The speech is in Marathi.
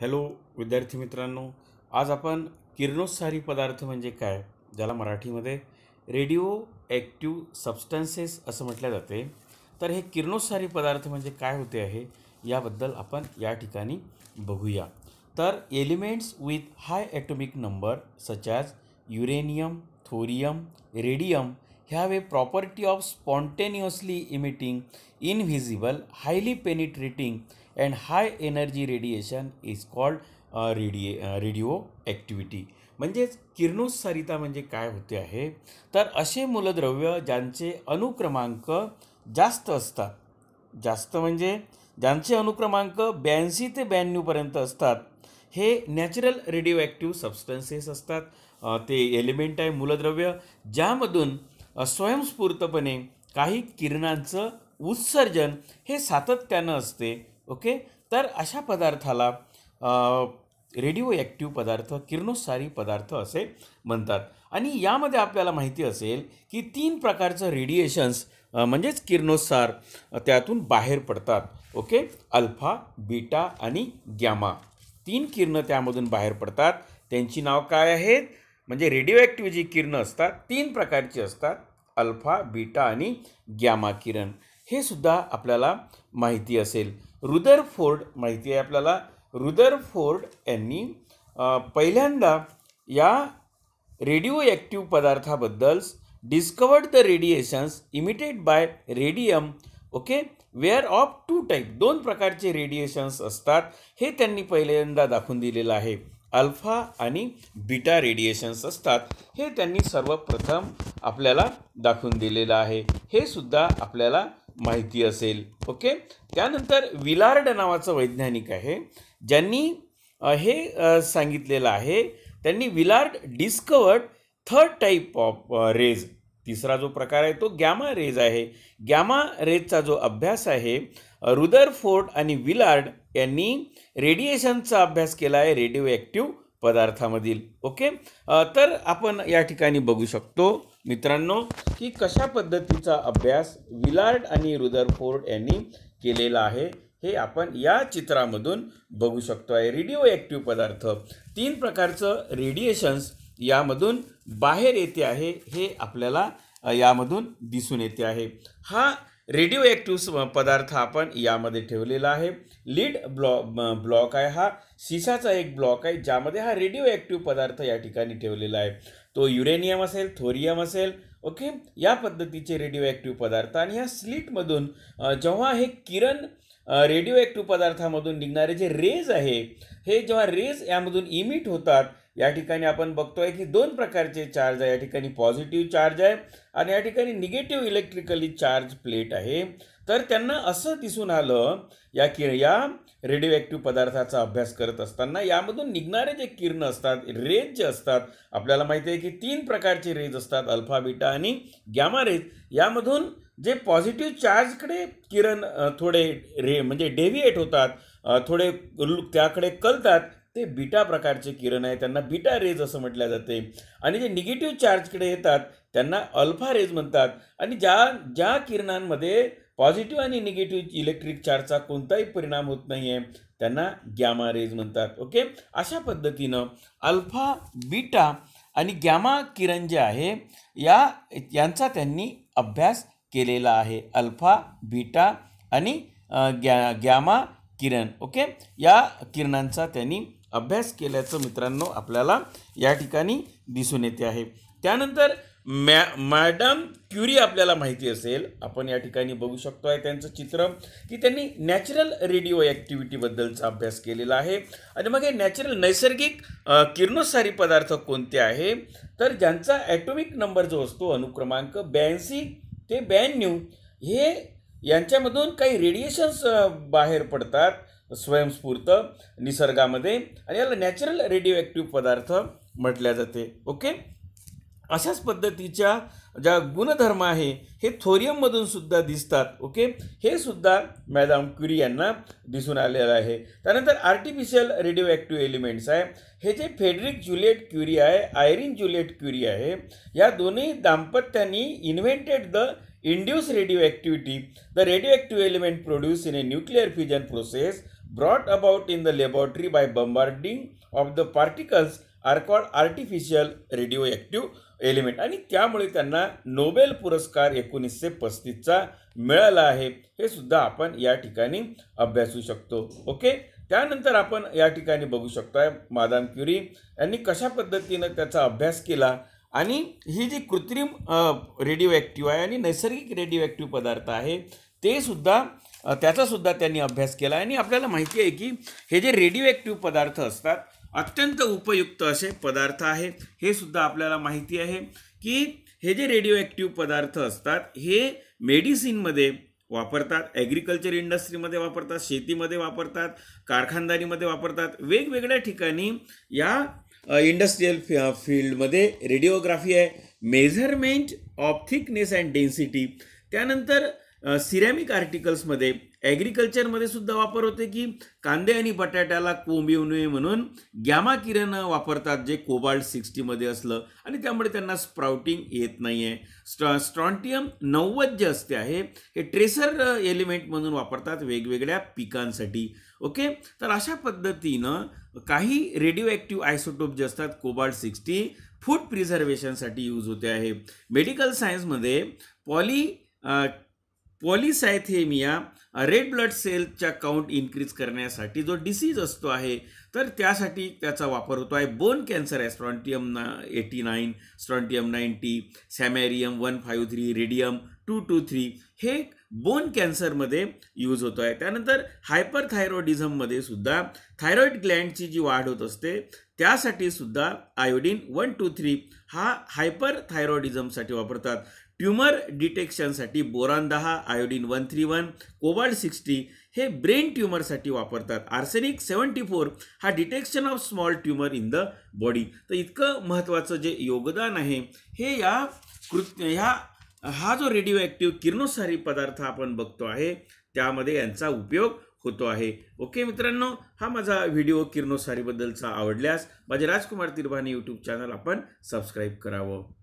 हॅलो विद्यार्थी मित्रांनो आज आपण किरणोत्सारी पदार्थ म्हणजे काय ज्याला मराठीमध्ये रेडिओ ॲक्टिव्ह सबस्टन्सेस असं म्हटलं जाते तर हे किरणोत्सारी पदार्थ म्हणजे काय होते आहे याबद्दल आपण या ठिकाणी बघूया तर elements with high atomic number such as uranium thorium radium ह्या वे property of spontaneously emitting invisible highly penetrating and high energy radiation is called रेडिए रेडिओ ॲक्टिव्हिटी म्हणजेच किरणोत्सारिता म्हणजे काय होते आहे तर असे मूलद्रव्य ज्यांचे अनुक्रमांक जास्त असतात जास्त म्हणजे ज्यांचे अनुक्रमांक ब्याऐंशी ते ब्याण्णवपर्यंत असतात हे नॅचरल रेडिओ ॲक्टिव्ह सबस्टन्सेस असतात ते एलिमेंट आहे मूलद्रव्य ज्यामधून स्वयंस्फूर्तपणे काही किरणांचं उत्सर्जन हे सातत्यानं असते ओके तर अशा पदार्थाला रेडिओ ॲक्टिव्ह पदार्थ किरणोत्सारी पदार्थ असे म्हणतात आणि यामध्ये आपल्याला माहिती असेल की तीन प्रकारचं रेडिएशन्स म्हणजेच किरणोत्सार त्यातून बाहेर पडतात ओके अल्फा बीटा आणि ग्यामा तीन किरणं त्यामधून बाहेर पडतात त्यांची नाव काय आहेत म्हणजे रेडिओ ॲक्टिव्ह जी किरणं असतात तीन प्रकारची असतात अल्फा बीटा आणि ग्यामा किरण हे सुद्धा आपल्याला माहिती असेल रुदर फोर्ड माहिती आहे आपल्याला रुदर फोर्ड यांनी पहिल्यांदा या रेडिओ ॲक्टिव्ह पदार्थाबद्दल discovered the radiations emitted by radium okay were of two type दोन प्रकारचे रेडिएशन्स असतात हे त्यांनी पहिल्यांदा दाखवून दिलेलं आहे अल्फा आणि बीटा रेडिएशन्स असतात हे त्यांनी सर्वप्रथम आपल्याला दाखवून दिलेलं आहे हे सुद्धा आपल्याला माहिती असेल ओके त्यानंतर विलार्ड नावाचं वैज्ञानिक आहे ज्यांनी हे सांगितलेलं आहे त्यांनी Villard discovered third type of rays तिसरा जो प्रकार आहे तो गॅमा रेज आहे गॅमा रेजचा जो अभ्यास आहे रुदर फोर्ट आणि विलार्ड यांनी रेडिएशनचा अभ्यास केला आहे रेडिओ ॲक्टिव्ह पदार्थामधील ओके तर आपण या ठिकाणी बघू शकतो मित्रांनो की कशा पद्धतीचा अभ्यास विलार्ड आणि रुदरफोर्ड यांनी केलेला आहे हे आपण या चित्रामधून बघू शकतो आहे रेडिओ ॲक्टिव्ह पदार्थ तीन प्रकारचं रेडिएशन्स यामधून बाहेर येते आहे हे आपल्याला यामधून दिसून येते आहे हा रेडिओ ॲक्टिव्ह पदार्थ आपण यामध्ये ठेवलेला आहे लीड ब्लॉ ब्लॉक आहे हा सिसाचा एक ब्लॉक आहे ज्यामध्ये हा रेडिओ ॲक्टिव्ह पदार्थ या ठिकाणी ठेवलेला आहे तो युरेनियम असेल थोरियम असेल ओके या पद्धतीचे रेडिओ ॲक्टिव्ह पदार्थ आणि ह्या स्लीटमधून जेव्हा हे किरण रेडिओ ॲक्टिव्ह पदार्थामधून निघणारे जे रेज आहे हे जेव्हा रेज यामधून इमिट होतात या ठिकाणी आपण बघतोय की दोन प्रकारचे चार्ज आहे या ठिकाणी पॉझिटिव्ह चार्ज आहे आणि या ठिकाणी निगेटिव्ह इलेक्ट्रिकली चार्ज प्लेट आहे तर त्यांना असं दिसून आलं या किर या रेडिओ पदार्थाचा अभ्यास करत असताना यामधून निघणारे जे किरण असतात रेज जे असतात आपल्याला माहिती आहे की तीन प्रकारचे रेज असतात अल्फा बिटा आणि गॅमा रेज यामधून जे पॉझिटिव्ह चार्जकडे किरण थोडे रे म्हणजे डेव्हिएट होतात थोडे त्याकडे कलतात ते बीटा प्रकारचे किरण आहे त्यांना बीटा रेज असं म्हटलं जाते आणि जे निगेटिव्ह चार्जकडे येतात त्यांना अल्फा रेज म्हणतात आणि ज्या ज्या किरणांमध्ये पॉझिटिव्ह आणि निगेटिव्ह इलेक्ट्रिक चार्जचा कोणताही परिणाम होत नाही आहे त्यांना गॅमा रेज म्हणतात ओके अशा पद्धतीनं अल्फा बीटा आणि गॅमा किरण जे आहे या यांचा त्यांनी अभ्यास केलेला आहे अल्फा बीटा आणि गॅ गॅमा किरण ओके या किरणांचा त्यांनी अभ्यास केल्याचं मित्रांनो आपल्याला या ठिकाणी दिसून येते आहे त्यानंतर मॅ मॅडम क्युरी आपल्याला माहिती असेल आपण या ठिकाणी बघू शकतो आहे त्यांचं चित्र की त्यांनी नॅचरल रेडिओ ॲक्टिव्हिटीबद्दलचा अभ्यास केलेला आहे आणि मग हे नॅचरल नैसर्गिक किरणोत्सारी पदार्थ कोणते आहे तर ज्यांचा ॲटोमिक नंबर जो असतो अनुक्रमांक ब्याऐंशी ते ब्याण्णव हे यांच्यामधून काही रेडिएशन्स बाहेर पडतात स्वयंस्फूर्त निसर्गामध्ये आणि याला नॅचरल रेडिओ ॲक्टिव्ह पदार्थ म्हटल्या जाते ओके अशाच पद्धतीच्या ज्या गुणधर्म आहे हे थोरियममधून सुद्धा दिसतात ओके हे सुद्धा मॅडम क्युरी यांना दिसून आलेलं आहे त्यानंतर आर्टिफिशियल रेडिओ ॲक्टिव्ह एलिमेंट्स आहे हे जे फेडरिक ज्युलिएट क्युरी आहे आयरिन ज्युलिएट क्युरी आहे या दोन्ही दाम्पत्यांनी invented the induce radioactivity the radioactive element produce in a nuclear fusion process brought about in the laboratory by bombarding of the particles are called artificial radioactive element आणि त्यामुळे त्यांना नोबेल पुरस्कार एकोणीसशे पस्तीसचा मिळाला आहे हे सुद्धा आपण या ठिकाणी अभ्यासू शकतो ओके त्यानंतर आपण या ठिकाणी बघू शकतो आहे मादाम क्युरी यांनी कशा पद्धतीनं त्याचा अभ्यास केला आणि ही जी कृत्रिम रेडिओ ॲक्टिव्ह आहे आणि नैसर्गिक रेडिओ ॲक्टिव्ह पदार्थ आहे ते सुद्धा त्याचासुद्धा त्यांनी अभ्यास केला आणि आपल्याला माहिती आहे की हे जे रेडिओ पदार्थ असतात अत्यंत उपयुक्त असे पदार्थ आहेत हे सुद्धा आपल्याला माहिती आहे की हे जे रेडिओ पदार्थ असतात हे मेडिसिनमध्ये वापरतात ॲग्रिकल्चर इंडस्ट्रीमध्ये वापरतात शेतीमध्ये वापरतात कारखानदारीमध्ये वापरतात वेगवेगळ्या ठिकाणी या इंडस्ट्रीयल फि फील्डमध्ये रेडिओग्राफी आहे measurement of thickness and density त्यानंतर सिरॅमिक आर्टिकल्समध्ये ॲग्रिकल्चरमध्ये सुद्धा वापर होते की कांदे आणि बटाट्याला कोंब येऊ नये म्हणून गॅमा किरण वापरतात जे कोबाल्ट सिक्स्टीमध्ये असलं आणि त्यामुळे त्यांना स्प्राउटिंग येत नाही आहे स्ट्रॉन्टियम नव्वद जे असते आहे हे ट्रेसर एलिमेंट म्हणून वापरतात वेगवेगळ्या पिकांसाठी ओके तर अशा पद्धतीनं काही रेडिओ ॲक्टिव्ह आयसोटोप जे असतात कोबाल्ट सिक्स्टी फूड प्रिझर्वेशनसाठी यूज होते आहे मेडिकल सायन्समध्ये पॉली पॉलिसायथेमिया रेड ब्लड सेलच्या काउंट इन्क्रीज करण्यासाठी जो डिसीज असतो आहे तर त्यासाठी त्याचा वापर होतो आहे बोन कॅन्सर आहे स्ट्रॉन्टियम ना eighty nine strontium ninety samarium one five three radium two two three हे बोन कॅन्सरमध्ये यूज होतो आहे त्यानंतर हायपरथायरॉइडिझममध्ये सुद्धा थायरॉईड ग्लँडची जी वाढ होत असते त्यासाठी सुद्धा आयोडीन वन टू थ्री हा हायपर थायरॉइडिझमसाठी वापरतात ट्युमर डिटेक्शनसाठी बोरान दहा iodine one three one cobalt sixty हे ब्रेन ट्युमरसाठी वापरतात आर्सेनिक सेवन्टी फोर हा detection of small tumour in the body तर इतकं महत्त्वाचं जे योगदान आहे हे या कृत ह्या हा जो रेडिओ ॲक्टिव्ह किरणोत्सारी पदार्थ आपण बघतो आहे त्यामध्ये यांचा उपयोग होतो आहे ओके मित्रांनो हा माझा व्हिडिओ किरणोत्सारीबद्दलचा आवडल्यास माझे राजकुमार तिरभाने यूट्यूब चॅनल आपण सबस्क्राईब करावं